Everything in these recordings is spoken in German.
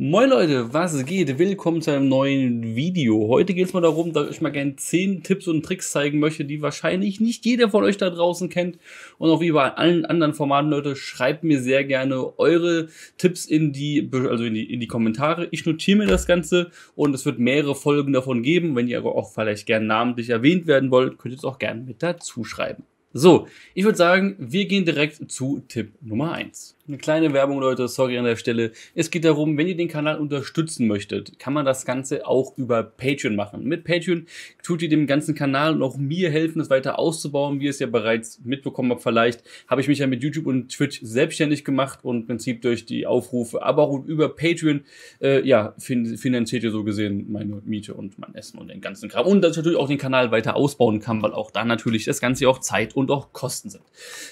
Moin Leute, was geht? Willkommen zu einem neuen Video. Heute geht es mal darum, dass ich mal gerne 10 Tipps und Tricks zeigen möchte, die wahrscheinlich nicht jeder von euch da draußen kennt. Und auch wie bei allen anderen Formaten, Leute, schreibt mir sehr gerne eure Tipps in die, also in die, in die Kommentare. Ich notiere mir das Ganze und es wird mehrere Folgen davon geben. Wenn ihr aber auch vielleicht gerne namentlich erwähnt werden wollt, könnt ihr es auch gerne mit dazu schreiben. So, ich würde sagen, wir gehen direkt zu Tipp Nummer 1. Eine kleine Werbung, Leute, sorry an der Stelle. Es geht darum, wenn ihr den Kanal unterstützen möchtet, kann man das Ganze auch über Patreon machen. Mit Patreon tut ihr dem ganzen Kanal und auch mir helfen, es weiter auszubauen. Wie ihr es ja bereits mitbekommen habt, vielleicht habe ich mich ja mit YouTube und Twitch selbstständig gemacht und im Prinzip durch die Aufrufe, aber auch über Patreon, äh, ja, fin finanziert ihr so gesehen meine Miete und mein Essen und den ganzen Kram. Und dass ich natürlich auch den Kanal weiter ausbauen kann, weil auch da natürlich das Ganze auch Zeit und auch Kosten sind.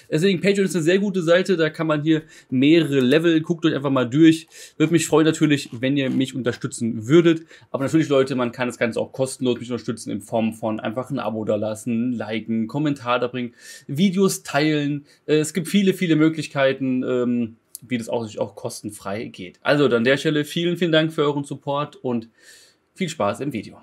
Deswegen Patreon ist eine sehr gute Seite, da kann man hier mehrere Level. Guckt euch einfach mal durch. Würde mich freuen natürlich, wenn ihr mich unterstützen würdet. Aber natürlich, Leute, man kann das Ganze auch kostenlos mich unterstützen in Form von einfach ein Abo da lassen, liken, Kommentar da bringen, Videos teilen. Äh, es gibt viele, viele Möglichkeiten, ähm, wie das auch, auch kostenfrei geht. Also an der Stelle vielen, vielen Dank für euren Support und viel Spaß im Video.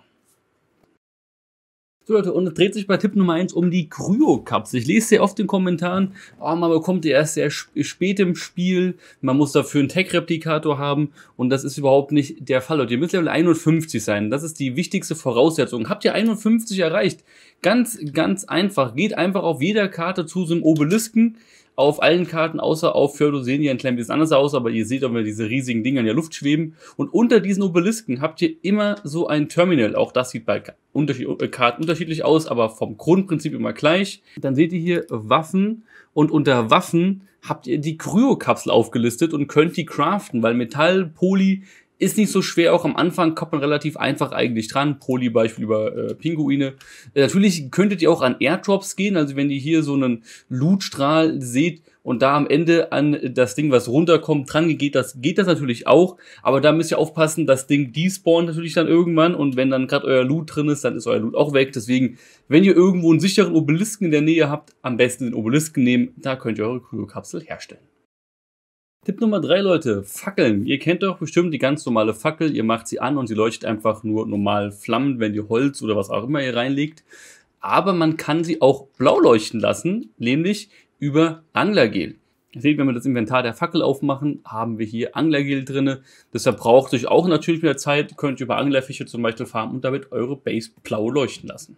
So Leute, und es dreht sich bei Tipp Nummer eins um die Kryo-Cups. Ich lese sehr oft in Kommentaren, oh, man bekommt die erst sehr spät im Spiel, man muss dafür einen Tech-Replikator haben und das ist überhaupt nicht der Fall. Leute, ihr müsst Level 51 sein, das ist die wichtigste Voraussetzung. Habt ihr 51 erreicht? Ganz, ganz einfach, geht einfach auf jeder Karte zu so einem Obelisken, auf allen Karten, außer auf Fjordo sehen die ein klein bisschen anders aus, aber ihr seht auch wenn diese riesigen Dinger in der Luft schweben. Und unter diesen Obelisken habt ihr immer so ein Terminal. Auch das sieht bei äh, Karten unterschiedlich aus, aber vom Grundprinzip immer gleich. Dann seht ihr hier Waffen und unter Waffen habt ihr die Kryokapsel aufgelistet und könnt die craften, weil Metall, Poly, ist nicht so schwer, auch am Anfang kommt man relativ einfach eigentlich dran. Poli-Beispiel über äh, Pinguine. Äh, natürlich könntet ihr auch an Airdrops gehen, also wenn ihr hier so einen Lootstrahl seht und da am Ende an das Ding, was runterkommt, dran geht, das geht das natürlich auch, aber da müsst ihr aufpassen, das Ding despawnt natürlich dann irgendwann und wenn dann gerade euer Loot drin ist, dann ist euer Loot auch weg. Deswegen, wenn ihr irgendwo einen sicheren Obelisken in der Nähe habt, am besten den Obelisken nehmen, da könnt ihr eure Kryokapsel herstellen. Tipp Nummer drei, Leute, Fackeln. Ihr kennt doch bestimmt die ganz normale Fackel. Ihr macht sie an und sie leuchtet einfach nur normal flammend, wenn ihr Holz oder was auch immer ihr reinlegt. Aber man kann sie auch blau leuchten lassen, nämlich über Anglergel. Ihr seht, wenn wir das Inventar der Fackel aufmachen, haben wir hier Anglergel drinne. Das verbraucht euch auch natürlich wieder Zeit. Könnt ihr über Anglerfische zum Beispiel farmen und damit eure Base blau leuchten lassen.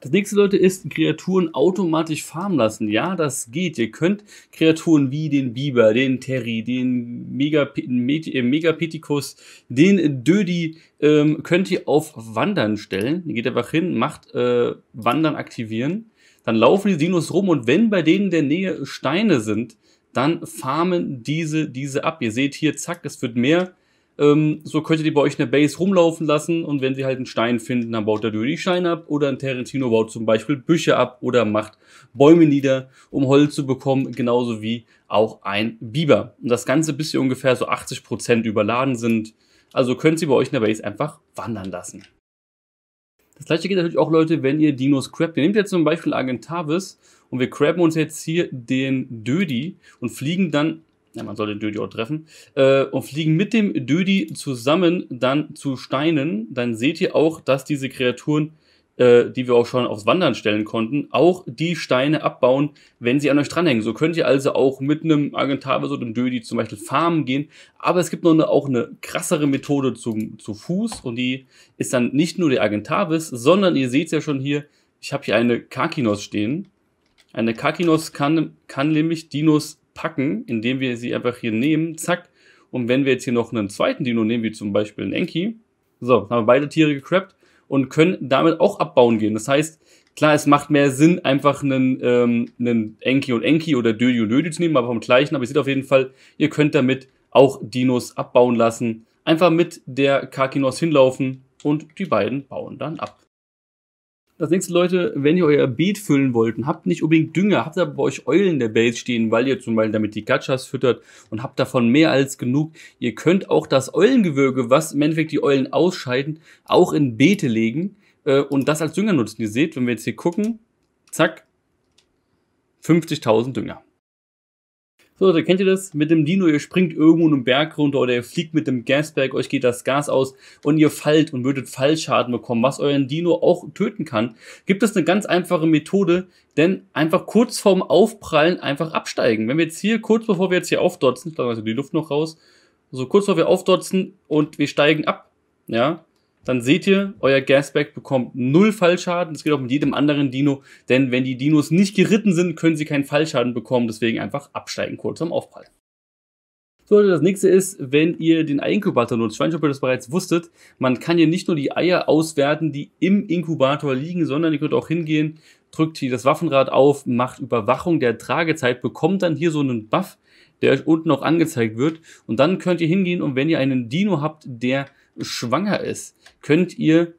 Das nächste, Leute, ist Kreaturen automatisch farmen lassen. Ja, das geht. Ihr könnt Kreaturen wie den Biber, den Terry, den Megapithecus, äh, den Dödi, ähm, könnt ihr auf Wandern stellen. Ihr geht einfach hin, macht äh, Wandern aktivieren. Dann laufen die Dinos rum und wenn bei denen in der Nähe Steine sind, dann farmen diese, diese ab. Ihr seht hier, zack, es wird mehr ähm, so könntet ihr bei euch eine Base rumlaufen lassen und wenn sie halt einen Stein finden, dann baut er die Steine ab oder ein Tarantino baut zum Beispiel Büsche ab oder macht Bäume nieder, um Holz zu bekommen, genauso wie auch ein Biber. Und das Ganze bis hier ungefähr so 80% Prozent überladen sind. Also könnt ihr bei euch in der Base einfach wandern lassen. Das gleiche geht natürlich auch, Leute, wenn ihr Dinos crabt. Ihr nehmt jetzt zum Beispiel Argentavis und wir crabben uns jetzt hier den Dödi und fliegen dann ja, man soll den Dödi auch treffen, äh, und fliegen mit dem Dödi zusammen dann zu Steinen, dann seht ihr auch, dass diese Kreaturen, äh, die wir auch schon aufs Wandern stellen konnten, auch die Steine abbauen, wenn sie an euch dranhängen. So könnt ihr also auch mit einem Agentavis oder einem Dödi zum Beispiel farmen gehen, aber es gibt noch eine, auch eine krassere Methode zum, zu Fuß und die ist dann nicht nur der Agentavis, sondern ihr seht es ja schon hier, ich habe hier eine Kakinos stehen. Eine Kakinos kann, kann nämlich Dinos packen, indem wir sie einfach hier nehmen, zack. Und wenn wir jetzt hier noch einen zweiten Dino nehmen, wie zum Beispiel einen Enki, so, haben wir beide Tiere gecrappt und können damit auch abbauen gehen. Das heißt, klar, es macht mehr Sinn, einfach einen, ähm, einen Enki und Enki oder Dödi und Dödi zu nehmen, aber vom gleichen. Aber ihr seht auf jeden Fall, ihr könnt damit auch Dinos abbauen lassen. Einfach mit der Kakinos hinlaufen und die beiden bauen dann ab. Das nächste, Leute, wenn ihr euer Beet füllen wollt und habt nicht unbedingt Dünger, habt aber bei euch Eulen der Base stehen, weil ihr zum Beispiel damit die Gatschas füttert und habt davon mehr als genug. Ihr könnt auch das Eulengewürge, was im Endeffekt die Eulen ausscheiden, auch in Beete legen äh, und das als Dünger nutzen. Ihr seht, wenn wir jetzt hier gucken, zack, 50.000 Dünger. So, Leute, kennt ihr das? Mit dem Dino, ihr springt irgendwo einen Berg runter oder ihr fliegt mit dem Gasberg, euch geht das Gas aus und ihr fallt und würdet Fallschaden bekommen, was euren Dino auch töten kann. Gibt es eine ganz einfache Methode, denn einfach kurz vorm Aufprallen einfach absteigen. Wenn wir jetzt hier, kurz bevor wir jetzt hier aufdotzen, ich glaube, also die Luft noch raus, so also kurz bevor wir aufdotzen und wir steigen ab, ja, dann seht ihr, euer Gasback bekommt null Fallschaden. Das geht auch mit jedem anderen Dino, denn wenn die Dinos nicht geritten sind, können sie keinen Fallschaden bekommen. Deswegen einfach absteigen kurz am Aufprall. So, das nächste ist, wenn ihr den Eier-Inkubator nutzt. Ich weiß nicht, ob ihr das bereits wusstet. Man kann hier nicht nur die Eier auswerten, die im Inkubator liegen, sondern ihr könnt auch hingehen, drückt hier das Waffenrad auf, macht Überwachung der Tragezeit, bekommt dann hier so einen Buff, der euch unten auch angezeigt wird. Und dann könnt ihr hingehen und wenn ihr einen Dino habt, der schwanger ist, könnt ihr,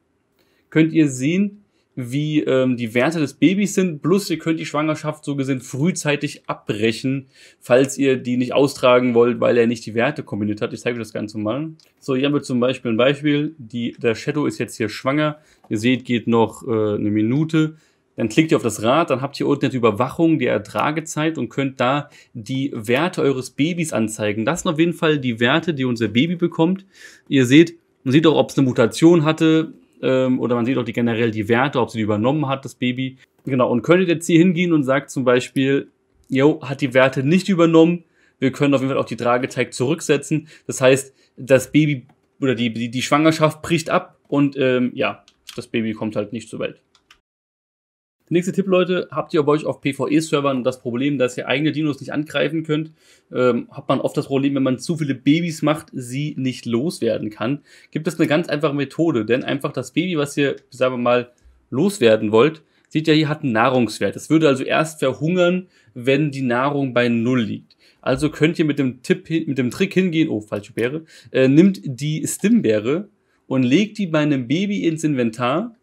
könnt ihr sehen, wie ähm, die Werte des Babys sind, plus ihr könnt die Schwangerschaft so gesehen frühzeitig abbrechen, falls ihr die nicht austragen wollt, weil er nicht die Werte kombiniert hat. Ich zeige euch das Ganze mal. So, hier haben wir zum Beispiel ein Beispiel. Die, der Shadow ist jetzt hier schwanger. Ihr seht, geht noch äh, eine Minute. Dann klickt ihr auf das Rad, dann habt ihr unten die Überwachung der Ertragezeit und könnt da die Werte eures Babys anzeigen. Das sind auf jeden Fall die Werte, die unser Baby bekommt. Ihr seht, man sieht auch, ob es eine Mutation hatte ähm, oder man sieht auch die generell die Werte, ob sie die übernommen hat, das Baby. Genau, und könntet jetzt hier hingehen und sagt zum Beispiel, jo, hat die Werte nicht übernommen, wir können auf jeden Fall auch die Trageteig zurücksetzen. Das heißt, das Baby oder die, die, die Schwangerschaft bricht ab und ähm, ja, das Baby kommt halt nicht zur Welt. Der nächste Tipp, Leute, habt ihr bei euch auf PvE-Servern das Problem, dass ihr eigene Dinos nicht angreifen könnt, ähm, hat man oft das Problem, wenn man zu viele Babys macht, sie nicht loswerden kann. Gibt es eine ganz einfache Methode, denn einfach das Baby, was ihr, sagen wir mal, loswerden wollt, seht ihr hier, hat einen Nahrungswert. Es würde also erst verhungern, wenn die Nahrung bei Null liegt. Also könnt ihr mit dem Tipp, mit dem Trick hingehen, oh, falsche Beere, äh, nimmt die Stimbeere und legt die bei einem Baby ins Inventar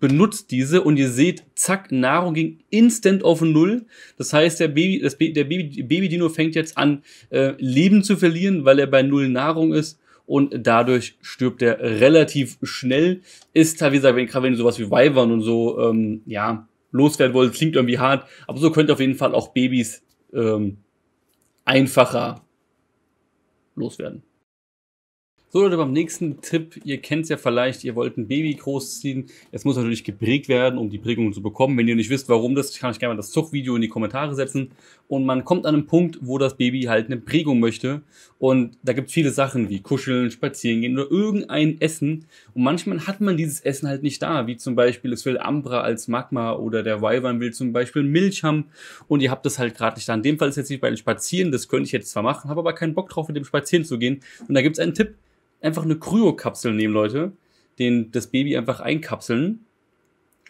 benutzt diese und ihr seht, zack, Nahrung ging instant auf Null. Das heißt, der Baby, das Baby, der Baby, Baby-Dino fängt jetzt an, äh, Leben zu verlieren, weil er bei Null Nahrung ist und dadurch stirbt er relativ schnell. Ist teilweise, wenn, wenn du sowas wie Weibern und so, ähm, ja, loswerden wollt, klingt irgendwie hart, aber so könnt ihr auf jeden Fall auch Babys ähm, einfacher loswerden. So Leute, beim nächsten Tipp, ihr kennt es ja vielleicht, ihr wollt ein Baby großziehen. Es muss natürlich geprägt werden, um die Prägung zu bekommen. Wenn ihr nicht wisst, warum das, kann ich gerne mal das Zuchtvideo in die Kommentare setzen. Und man kommt an einen Punkt, wo das Baby halt eine Prägung möchte. Und da gibt es viele Sachen wie Kuscheln, Spazieren gehen oder irgendein Essen. Und manchmal hat man dieses Essen halt nicht da, wie zum Beispiel es will Ambra als Magma oder der Weiwan will zum Beispiel Milch haben und ihr habt das halt gerade nicht da. In dem Fall ist jetzt nicht bei den Spazieren, das könnte ich jetzt zwar machen, habe aber keinen Bock drauf, mit dem Spazieren zu gehen. Und da gibt es einen Tipp, einfach eine Kryokapsel nehmen, Leute. Den, das Baby einfach einkapseln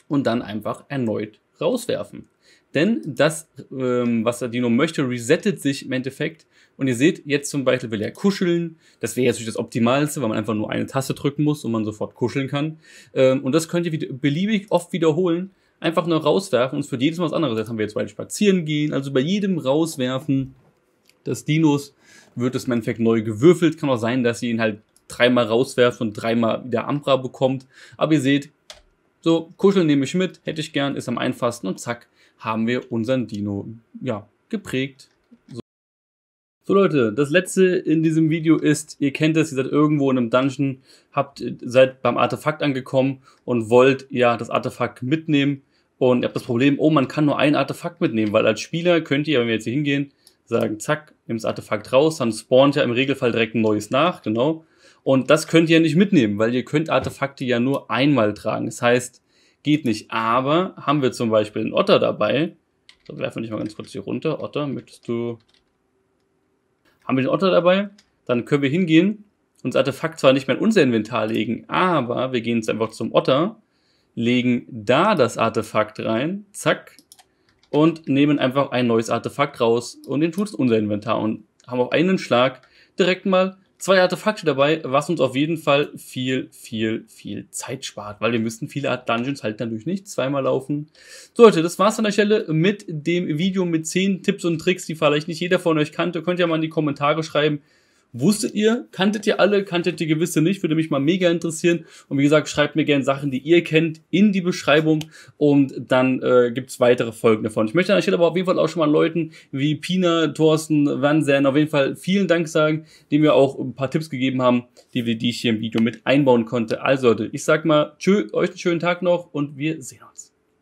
und dann einfach erneut rauswerfen. Denn das, ähm, was der Dino möchte, resettet sich im Endeffekt. Und ihr seht, jetzt zum Beispiel will er kuscheln. Das wäre jetzt natürlich das Optimalste, weil man einfach nur eine Taste drücken muss und man sofort kuscheln kann. Ähm, und das könnt ihr beliebig oft wiederholen. Einfach nur rauswerfen und es wird jedes Mal was anderes. Jetzt haben wir jetzt beide spazieren gehen. Also bei jedem rauswerfen des Dinos wird es im Endeffekt neu gewürfelt. Kann auch sein, dass ihr ihn halt dreimal rauswerfen und dreimal wieder Ambra bekommt. Aber ihr seht, so Kuscheln nehme ich mit, hätte ich gern, ist am einfachsten und zack, haben wir unseren Dino ja, geprägt. So. so Leute, das letzte in diesem Video ist, ihr kennt es, ihr seid irgendwo in einem Dungeon, habt, seid beim Artefakt angekommen und wollt ja das Artefakt mitnehmen und ihr habt das Problem, oh, man kann nur ein Artefakt mitnehmen, weil als Spieler könnt ihr, wenn wir jetzt hier hingehen, sagen, zack, nimm das Artefakt raus, dann spawnt ja im Regelfall direkt ein neues nach, genau. Und das könnt ihr nicht mitnehmen, weil ihr könnt Artefakte ja nur einmal tragen. Das heißt, geht nicht. Aber haben wir zum Beispiel einen Otter dabei. So, werfen wir nicht mal ganz kurz hier runter. Otter, möchtest du... Haben wir den Otter dabei? Dann können wir hingehen und das Artefakt zwar nicht mehr in unser Inventar legen, aber wir gehen jetzt einfach zum Otter, legen da das Artefakt rein, zack, und nehmen einfach ein neues Artefakt raus und den tut es unser Inventar und haben auf einen Schlag direkt mal zwei Artefakte dabei, was uns auf jeden Fall viel, viel, viel Zeit spart, weil wir müssen viele Art Dungeons halt natürlich nicht zweimal laufen. So Leute, das war's an der Stelle mit dem Video mit 10 Tipps und Tricks, die vielleicht nicht jeder von euch kannte. Könnt ihr mal in die Kommentare schreiben, Wusstet ihr, kanntet ihr alle, kanntet ihr gewisse nicht, würde mich mal mega interessieren. Und wie gesagt, schreibt mir gerne Sachen, die ihr kennt, in die Beschreibung und dann äh, gibt's weitere Folgen davon. Ich möchte an der Stelle aber auf jeden Fall auch schon mal Leuten wie Pina, Thorsten, Wansen auf jeden Fall vielen Dank sagen, die mir auch ein paar Tipps gegeben haben, die, die ich hier im Video mit einbauen konnte. Also Leute, ich sag mal, tschö, euch einen schönen Tag noch und wir sehen uns.